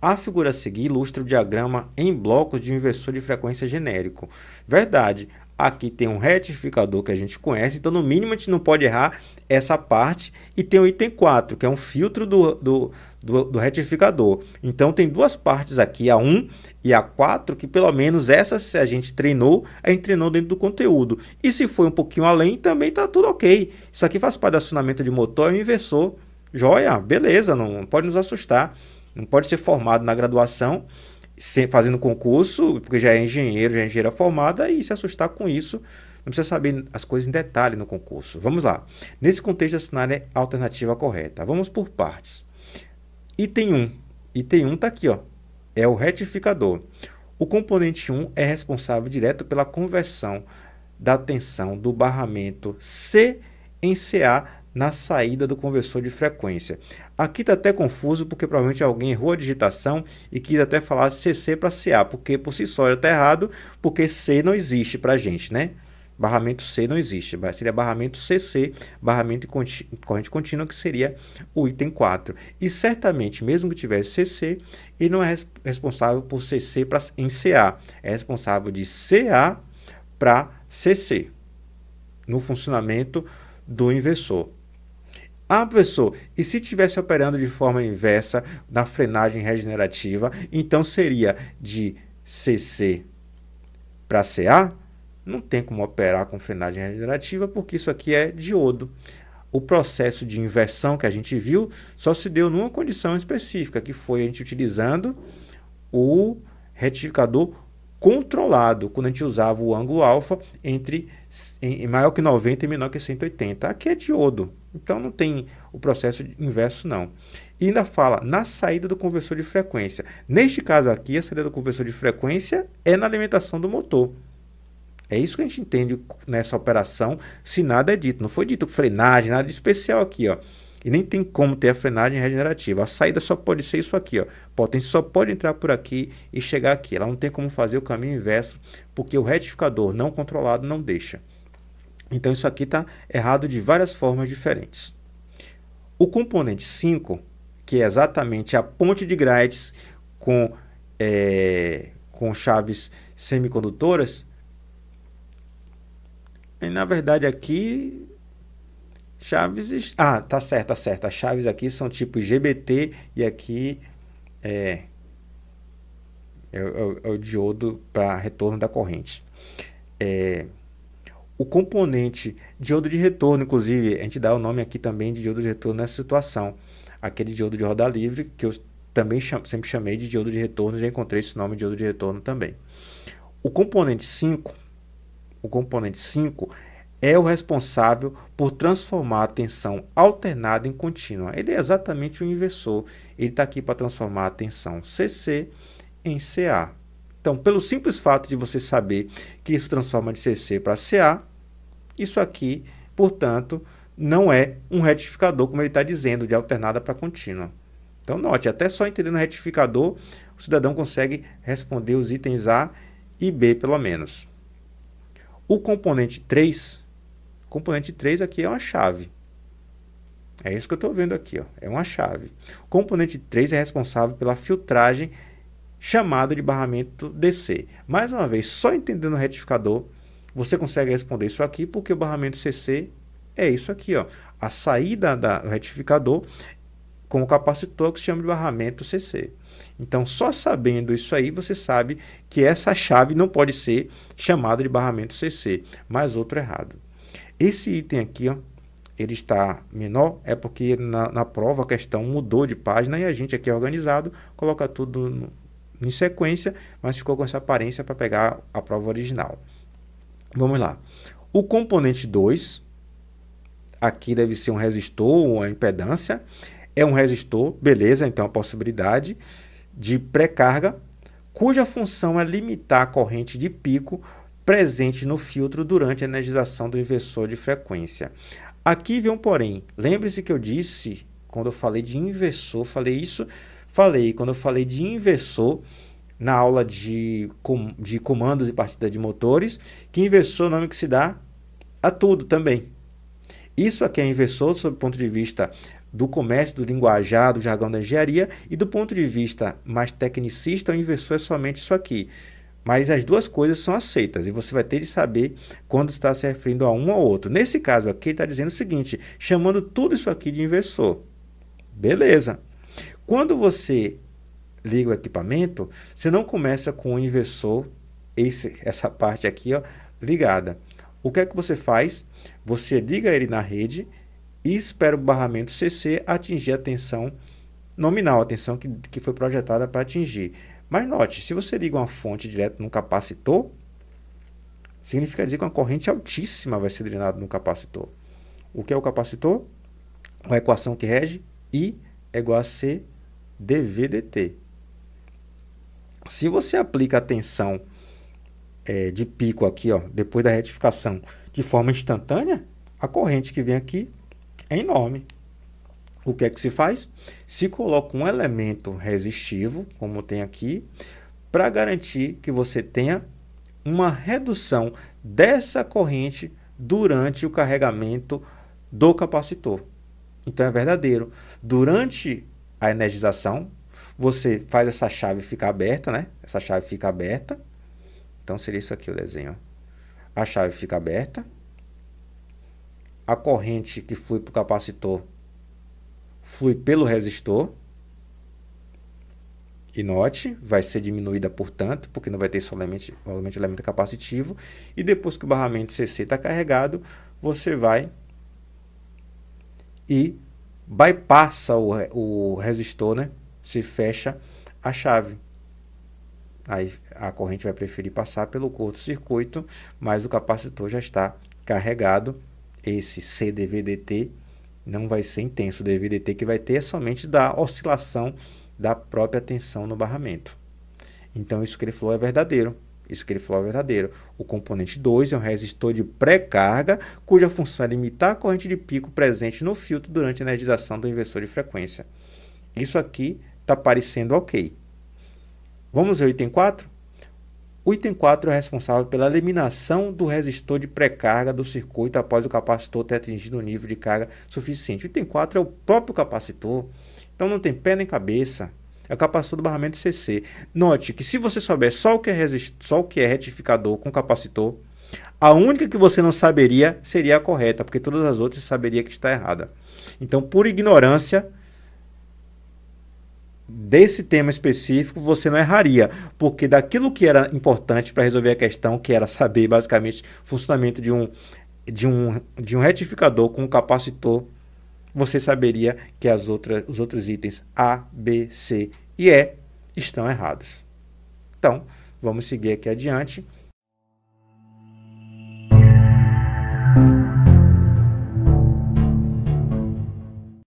A figura a seguir ilustra o diagrama em blocos de inversor de frequência genérico. Verdade, aqui tem um retificador que a gente conhece, então no mínimo a gente não pode errar essa parte. E tem o item 4, que é um filtro do, do, do, do retificador. Então tem duas partes aqui, a 1 e a 4, que pelo menos essas a gente treinou, a gente treinou dentro do conteúdo. E se foi um pouquinho além, também está tudo ok. Isso aqui faz parte do acionamento de motor e é um inversor. Joia, beleza, não pode nos assustar. Não pode ser formado na graduação, sem, fazendo concurso, porque já é engenheiro, já é engenheira formada, e se assustar com isso. Não precisa saber as coisas em detalhe no concurso. Vamos lá. Nesse contexto, assinar é a alternativa correta. Vamos por partes. Item 1. Item 1 está aqui, ó. É o retificador. O componente 1 é responsável direto pela conversão da tensão do barramento C em CA na saída do conversor de frequência. Aqui está até confuso porque provavelmente alguém errou a digitação e quis até falar CC para CA, porque por si só está errado, porque C não existe para a gente, né? Barramento C não existe, seria barramento CC, barramento corrente contínua, que seria o item 4. E certamente, mesmo que tivesse CC, ele não é responsável por CC pra, em CA, é responsável de CA para CC no funcionamento do inversor. Ah, professor, e se estivesse operando de forma inversa na frenagem regenerativa, então seria de CC para CA? Não tem como operar com frenagem regenerativa porque isso aqui é diodo. O processo de inversão que a gente viu só se deu numa condição específica, que foi a gente utilizando o retificador controlado, quando a gente usava o ângulo alfa entre em, maior que 90 e menor que 180. Aqui é diodo. Então não tem o processo inverso, não. E ainda fala na saída do conversor de frequência. Neste caso aqui, a saída do conversor de frequência é na alimentação do motor. É isso que a gente entende nessa operação, se nada é dito. Não foi dito frenagem, nada de especial aqui, ó. E nem tem como ter a frenagem regenerativa. A saída só pode ser isso aqui, ó. Potência só pode entrar por aqui e chegar aqui. Ela não tem como fazer o caminho inverso, porque o retificador não controlado não deixa. Então isso aqui está errado de várias formas diferentes. O componente 5, que é exatamente a ponte de grades com, é, com chaves semicondutoras, e na verdade aqui chaves ah tá certo tá certo as chaves aqui são tipo GBT e aqui é é, é, é o diodo para retorno da corrente é, o componente diodo de retorno, inclusive, a gente dá o nome aqui também de diodo de retorno nessa situação. Aquele diodo de roda livre, que eu também cham sempre chamei de diodo de retorno, já encontrei esse nome de diodo de retorno também. O componente 5, o componente 5 é o responsável por transformar a tensão alternada em contínua. Ele é exatamente o inversor. Ele está aqui para transformar a tensão CC em CA. Então, pelo simples fato de você saber que isso transforma de CC para CA, isso aqui, portanto, não é um retificador, como ele está dizendo, de alternada para contínua. Então, note, até só entendendo o retificador, o cidadão consegue responder os itens A e B, pelo menos. O componente 3, componente 3 aqui é uma chave. É isso que eu estou vendo aqui, ó, é uma chave. O componente 3 é responsável pela filtragem chamada de barramento DC. Mais uma vez, só entendendo o retificador, você consegue responder isso aqui porque o barramento CC é isso aqui, ó. A saída do retificador com o capacitor que se chama de barramento CC. Então, só sabendo isso aí, você sabe que essa chave não pode ser chamada de barramento CC, mas outro errado. Esse item aqui, ó, ele está menor, é porque na, na prova a questão mudou de página e a gente aqui é organizado, coloca tudo no, em sequência, mas ficou com essa aparência para pegar a prova original. Vamos lá. O componente 2, aqui deve ser um resistor ou a impedância. É um resistor, beleza, então é a possibilidade de pré-carga, cuja função é limitar a corrente de pico presente no filtro durante a energização do inversor de frequência. Aqui vem um porém. Lembre-se que eu disse, quando eu falei de inversor, falei isso, falei, quando eu falei de inversor, na aula de, com, de comandos e partida de motores, que inversor não é que se dá a tudo também. Isso aqui é inversor sob o ponto de vista do comércio, do linguajar, do jargão da engenharia, e do ponto de vista mais tecnicista, o inversor é somente isso aqui. Mas as duas coisas são aceitas e você vai ter de saber quando está se referindo a um ou outro. Nesse caso aqui, ele está dizendo o seguinte, chamando tudo isso aqui de inversor. Beleza. Quando você liga o equipamento, você não começa com o inversor, esse, essa parte aqui ó, ligada. O que é que você faz? Você liga ele na rede e espera o barramento CC atingir a tensão nominal, a tensão que, que foi projetada para atingir. Mas note, se você liga uma fonte direto no capacitor, significa dizer que uma corrente altíssima vai ser drenada no capacitor. O que é o capacitor? Uma equação que rege I é igual a C dv/dt. Se você aplica a tensão é, de pico aqui, ó, depois da retificação, de forma instantânea, a corrente que vem aqui é enorme. O que é que se faz? Se coloca um elemento resistivo, como tem aqui, para garantir que você tenha uma redução dessa corrente durante o carregamento do capacitor. Então é verdadeiro. Durante a energização, você faz essa chave ficar aberta, né? Essa chave fica aberta. Então, seria isso aqui o desenho. A chave fica aberta. A corrente que flui para o capacitor flui pelo resistor. E note, vai ser diminuída, portanto, porque não vai ter somente, somente elemento capacitivo. E depois que o barramento CC está carregado, você vai e bypassa o, o resistor, né? se fecha a chave. Aí a corrente vai preferir passar pelo curto-circuito, mas o capacitor já está carregado. Esse CDVDT não vai ser intenso. O DVDT que vai ter é somente da oscilação da própria tensão no barramento. Então, isso que ele falou é verdadeiro. Isso que ele falou é verdadeiro. O componente 2 é um resistor de pré-carga, cuja função é limitar a corrente de pico presente no filtro durante a energização do inversor de frequência. Isso aqui Está parecendo ok. Vamos ver o item 4? O item 4 é responsável pela eliminação do resistor de pré-carga do circuito após o capacitor ter atingido um nível de carga suficiente. O item 4 é o próprio capacitor, então não tem pé nem cabeça. É o capacitor do barramento CC. Note que se você souber só o que é, resist... só o que é retificador com capacitor, a única que você não saberia seria a correta, porque todas as outras saberia que está errada. Então, por ignorância, desse tema específico você não erraria, porque daquilo que era importante para resolver a questão, que era saber basicamente o funcionamento de um, de um, de um retificador com um capacitor, você saberia que as outras, os outros itens A, B, C e E estão errados. Então, vamos seguir aqui adiante.